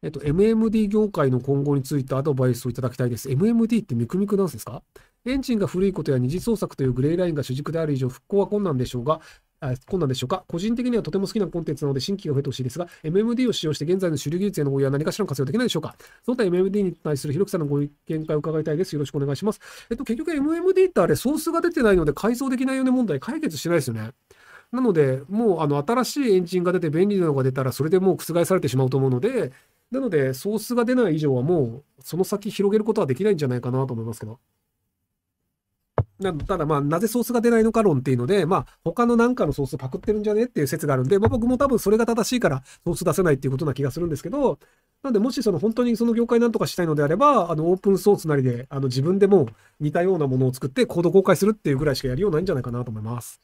えっと、MMD 業界の今後についてアドバイスをいただきたいです。MMD ってミクミクなんですかエンジンが古いことや二次創作というグレーラインが主軸である以上、復興は困難でしょうが、困難でしょうか個人的にはとても好きなコンテンツなので新規が増えてほしいですが、MMD を使用して現在の主流技術への応用は何かしらの活用できないでしょうかその他 MMD に対する広くさんのご見解を伺いたいです。よろしくお願いします。えっと、結局 MMD ってあれ、ソースが出てないので改造できないよね問題解決してないですよね。なので、もうあの新しいエンジンが出て便利なのが出たら、それでもう覆されてしまうと思うので、なので、ソースが出ない以上はもう、その先広げることはできないんじゃないかなと思いますけど。なただまあ、なぜソースが出ないのか論っていうので、まあ、他のなんかのソースパクってるんじゃねっていう説があるんで、まあ僕も多分それが正しいからソース出せないっていうことな気がするんですけど、なんでもしその本当にその業界なんとかしたいのであれば、あのオープンソースなりで、あの自分でも似たようなものを作ってコード公開するっていうぐらいしかやりようないんじゃないかなと思います。